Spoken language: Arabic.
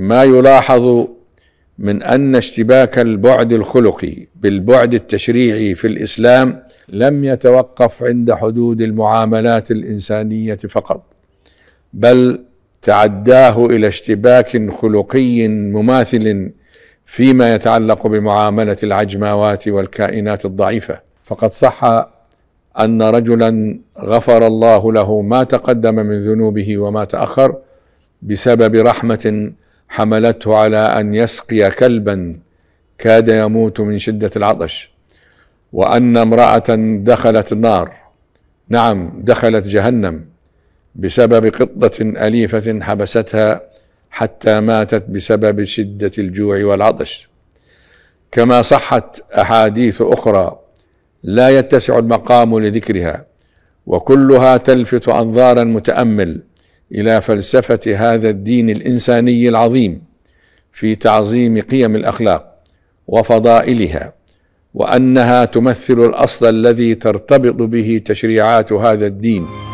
ما يلاحظ من ان اشتباك البعد الخلقي بالبعد التشريعي في الاسلام لم يتوقف عند حدود المعاملات الانسانيه فقط بل تعداه الى اشتباك خلقي مماثل فيما يتعلق بمعامله العجماوات والكائنات الضعيفه فقد صح ان رجلا غفر الله له ما تقدم من ذنوبه وما تاخر بسبب رحمه حملته على ان يسقي كلبا كاد يموت من شده العطش وان امراه دخلت النار نعم دخلت جهنم بسبب قطه اليفه حبستها حتى ماتت بسبب شده الجوع والعطش كما صحت احاديث اخرى لا يتسع المقام لذكرها وكلها تلفت انظار المتامل الى فلسفه هذا الدين الانساني العظيم في تعظيم قيم الاخلاق وفضائلها وانها تمثل الاصل الذي ترتبط به تشريعات هذا الدين